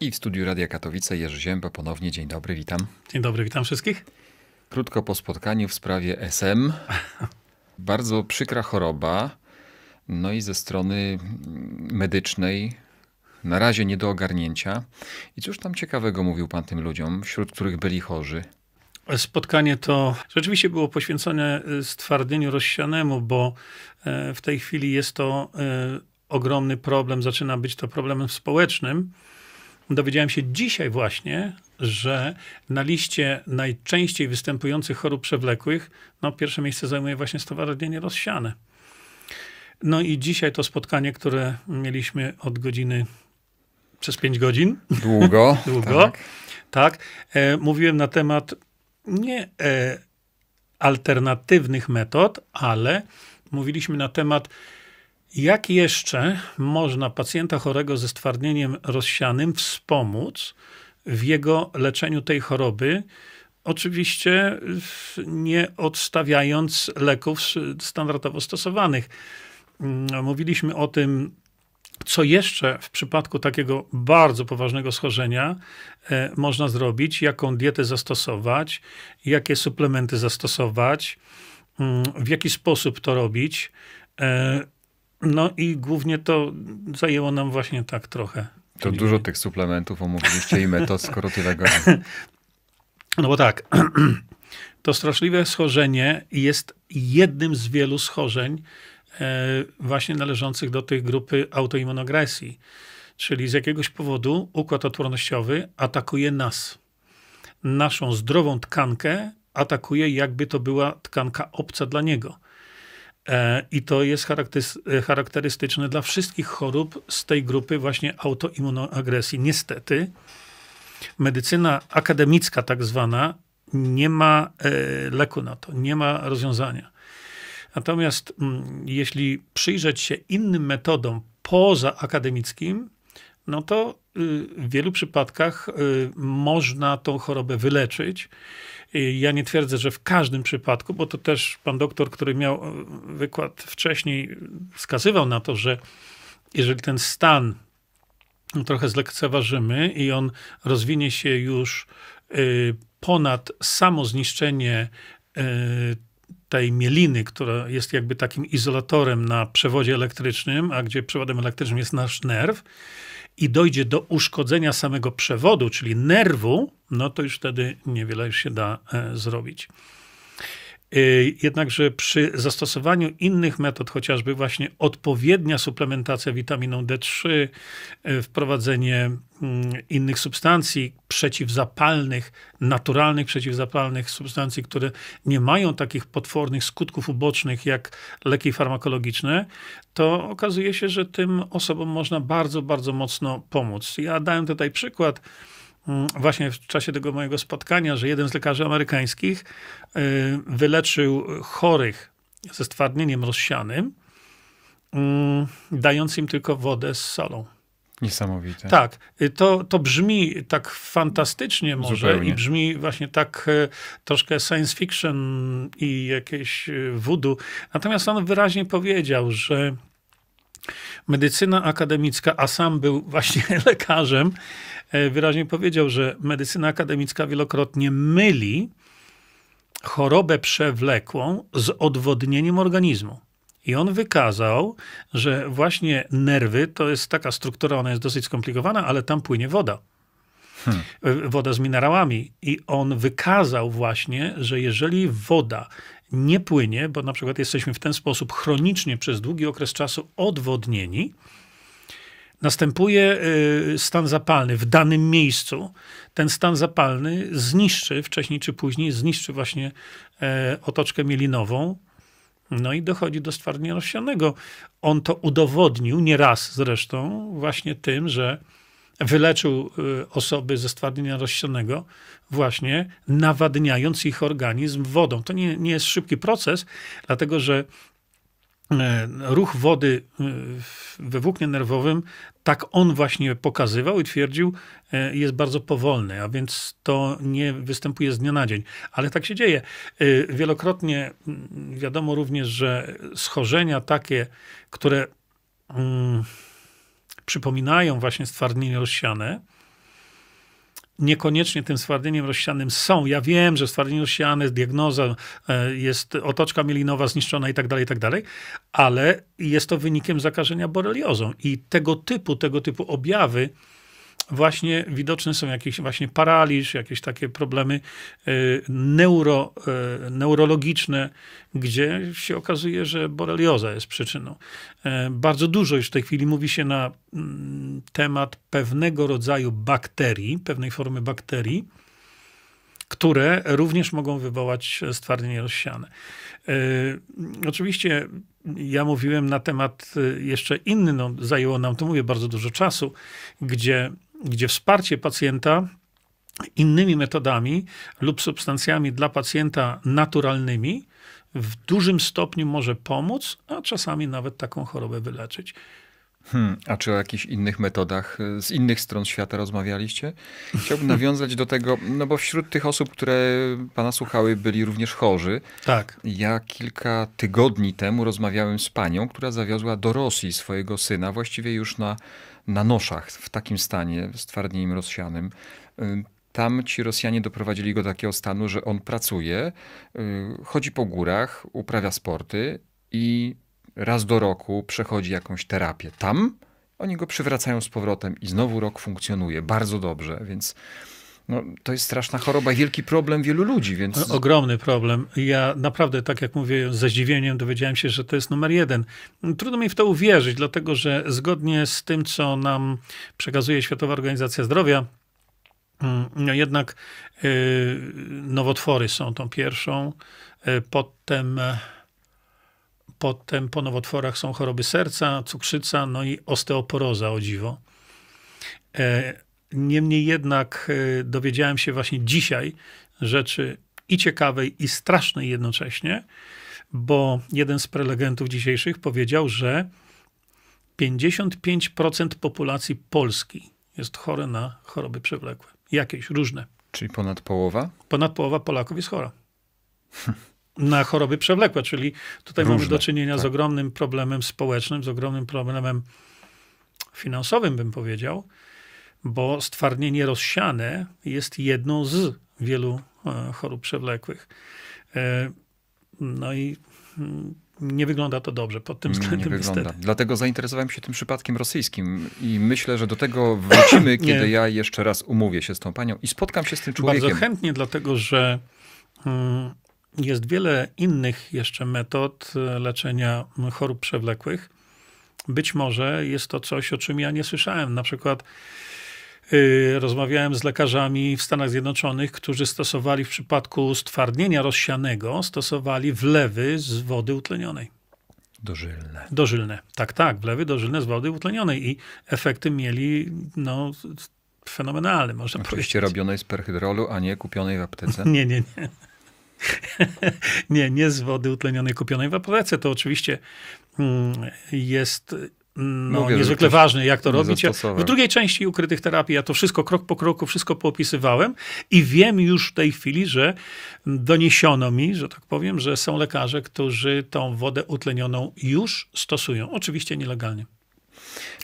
I w studiu Radia Katowice Jerzy Ziemba ponownie. Dzień dobry, witam. Dzień dobry, witam wszystkich. Krótko po spotkaniu w sprawie SM. Bardzo przykra choroba. No i ze strony medycznej na razie nie do ogarnięcia. I cóż tam ciekawego mówił pan tym ludziom, wśród których byli chorzy? Spotkanie to rzeczywiście było poświęcone e, stwardnieniu rozsianemu, bo e, w tej chwili jest to e, ogromny problem, zaczyna być to problemem społecznym. Dowiedziałem się dzisiaj właśnie, że na liście najczęściej występujących chorób przewlekłych, no pierwsze miejsce zajmuje właśnie stowarzyszenie rozsiane. No i dzisiaj to spotkanie, które mieliśmy od godziny przez 5 godzin. Długo. Długo. Tak. tak. E, mówiłem na temat nie e, alternatywnych metod, ale mówiliśmy na temat jak jeszcze można pacjenta chorego ze stwardnieniem rozsianym wspomóc w jego leczeniu tej choroby? Oczywiście nie odstawiając leków standardowo stosowanych. Mm, mówiliśmy o tym co jeszcze w przypadku takiego bardzo poważnego schorzenia e, można zrobić, jaką dietę zastosować, jakie suplementy zastosować, mm, w jaki sposób to robić. E, no i głównie to zajęło nam właśnie tak trochę. To Czyli... dużo tych suplementów omówiliście i metod, skoro tyle go. No bo tak, to straszliwe schorzenie jest jednym z wielu schorzeń e, właśnie należących do tej grupy autoimmunogresji. Czyli z jakiegoś powodu układ odpornościowy atakuje nas. Naszą zdrową tkankę atakuje, jakby to była tkanka obca dla niego. E, I to jest e, charakterystyczne dla wszystkich chorób z tej grupy właśnie autoimmunoagresji. Niestety, medycyna akademicka tak zwana nie ma e, leku na to, nie ma rozwiązania. Natomiast mm, jeśli przyjrzeć się innym metodom poza akademickim, no to Y, w wielu przypadkach y, można tą chorobę wyleczyć. Y, ja nie twierdzę, że w każdym przypadku, bo to też pan doktor, który miał wykład wcześniej, wskazywał na to, że jeżeli ten stan trochę zlekceważymy i on rozwinie się już ponad samo zniszczenie tej mieliny, która jest jakby takim izolatorem na przewodzie elektrycznym, a gdzie przewodem elektrycznym jest nasz nerw, i dojdzie do uszkodzenia samego przewodu, czyli nerwu, no to już wtedy niewiele już się da e, zrobić. Y, jednakże przy zastosowaniu innych metod, chociażby właśnie odpowiednia suplementacja witaminą D3, y, wprowadzenie mm, innych substancji przeciwzapalnych, naturalnych przeciwzapalnych substancji, które nie mają takich potwornych skutków ubocznych jak leki farmakologiczne, to okazuje się, że tym osobom można bardzo, bardzo mocno pomóc. Ja dałem tutaj przykład Mm, właśnie w czasie tego mojego spotkania, że jeden z lekarzy amerykańskich y, wyleczył chorych ze stwardnieniem rozsianym, mm, dając im tylko wodę z solą. Niesamowite. Tak, y, to, to brzmi tak fantastycznie może Zupełnie. i brzmi właśnie tak y, troszkę science fiction i jakieś voodoo. Natomiast on wyraźnie powiedział, że Medycyna akademicka, a sam był właśnie lekarzem, e, wyraźnie powiedział, że medycyna akademicka wielokrotnie myli chorobę przewlekłą z odwodnieniem organizmu. I on wykazał, że właśnie nerwy to jest taka struktura, ona jest dosyć skomplikowana, ale tam płynie woda. Hmm. E, woda z minerałami. I on wykazał właśnie, że jeżeli woda nie płynie, bo na przykład jesteśmy w ten sposób chronicznie przez długi okres czasu odwodnieni, następuje y, stan zapalny w danym miejscu. Ten stan zapalny zniszczy wcześniej czy później, zniszczy właśnie e, otoczkę mielinową. No i dochodzi do stwardnienia rozsianego. On to udowodnił nieraz zresztą właśnie tym, że wyleczył y, osoby ze stwardnienia rozsianego, właśnie nawadniając ich organizm wodą. To nie, nie jest szybki proces, dlatego że e, ruch wody we y, włóknie nerwowym, tak on właśnie pokazywał i twierdził, e, jest bardzo powolny, a więc to nie występuje z dnia na dzień. Ale tak się dzieje. Y, wielokrotnie mm, wiadomo również, że schorzenia takie, które mm, przypominają właśnie stwardnienie rozsiane, niekoniecznie tym stwardnieniem rozsianym są. Ja wiem, że stwardnienie rozsiane, diagnoza, e, jest otoczka mielinowa zniszczona i tak dalej, i tak dalej, ale jest to wynikiem zakażenia boreliozą i tego typu, tego typu objawy właśnie widoczne są jakieś właśnie paraliż, jakieś takie problemy e, neuro, e, neurologiczne, gdzie się okazuje, że borelioza jest przyczyną. E, bardzo dużo już w tej chwili mówi się na mm, temat pewnego rodzaju bakterii, pewnej formy bakterii, które również mogą wywołać stwardnienie rozsiane. oczywiście ja mówiłem na temat jeszcze inny, no, zajęło nam to, mówię, bardzo dużo czasu, gdzie gdzie wsparcie pacjenta innymi metodami lub substancjami dla pacjenta naturalnymi w dużym stopniu może pomóc, a czasami nawet taką chorobę wyleczyć. Hmm, a czy o jakichś innych metodach y, z innych stron świata rozmawialiście? Chciałbym nawiązać do tego, no bo wśród tych osób, które pana słuchały, byli również chorzy. Tak. Ja kilka tygodni temu rozmawiałem z panią, która zawiozła do Rosji swojego syna, właściwie już na na noszach w takim stanie, z twardniem rozsianym. Y, tam ci Rosjanie doprowadzili go do takiego stanu, że on pracuje, y, chodzi po górach, uprawia sporty i raz do roku przechodzi jakąś terapię. Tam oni go przywracają z powrotem i znowu rok funkcjonuje bardzo dobrze, więc no, to jest straszna choroba i wielki problem wielu ludzi, więc... Ogromny problem. Ja naprawdę, tak jak mówię, ze zdziwieniem dowiedziałem się, że to jest numer jeden. Trudno mi w to uwierzyć, dlatego że zgodnie z tym, co nam przekazuje Światowa Organizacja Zdrowia, mm, no jednak y, nowotwory są tą pierwszą, y, potem... E, potem po nowotworach są choroby serca, cukrzyca, no i osteoporoza, o dziwo. E, Niemniej jednak e, dowiedziałem się właśnie dzisiaj rzeczy i ciekawej, i strasznej jednocześnie, bo jeden z prelegentów dzisiejszych powiedział, że 55% populacji Polski jest chore na choroby przewlekłe. Jakieś, różne. Czyli ponad połowa? Ponad połowa Polaków jest chora. na choroby przewlekłe, czyli tutaj różne, mamy do czynienia tak. z ogromnym problemem społecznym, z ogromnym problemem finansowym, bym powiedział, bo stwardnienie rozsiane jest jedną z wielu e, chorób przewlekłych. E, no i mm, nie wygląda to dobrze pod tym względem. Nie wygląda. Dlatego zainteresowałem się tym przypadkiem rosyjskim i myślę, że do tego wrócimy, kiedy ja jeszcze raz umówię się z tą panią i spotkam się z tym człowiekiem. Bardzo chętnie, dlatego że mm, jest wiele innych jeszcze metod e, leczenia chorób przewlekłych. Być może jest to coś, o czym ja nie słyszałem. Na przykład Y, rozmawiałem z lekarzami w Stanach Zjednoczonych, którzy stosowali w przypadku stwardnienia rozsianego, stosowali wlewy z wody utlenionej. Dożylne. Dożylne, tak, tak, wlewy dożylne z wody utlenionej i efekty mieli no, fenomenalne, można Oczywiście powiedzieć. Oczywiście robionej z perhydrolu, a nie kupionej w aptece. nie, nie, nie. nie, nie z wody utlenionej kupionej w aptece. To oczywiście mm, jest Mm, no, Mówię, niezwykle ważny, jak to robić. W drugiej części ukrytych terapii ja to wszystko krok po kroku, wszystko poopisywałem i wiem już w tej chwili, że doniesiono mi, że tak powiem, że są lekarze, którzy tą wodę utlenioną już stosują. Oczywiście nielegalnie.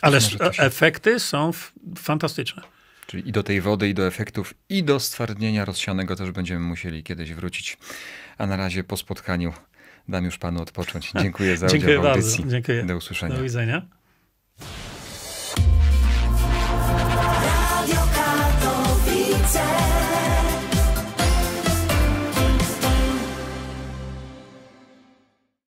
Ale efekty są fantastyczne. Czyli i do tej wody, i do efektów, i do stwardnienia rozsianego też będziemy musieli kiedyś wrócić. A na razie po spotkaniu dam już panu odpocząć. Dziękuję za udział Dziękuję w audycji. Bardzo. Dziękuję. Do usłyszenia. Do widzenia.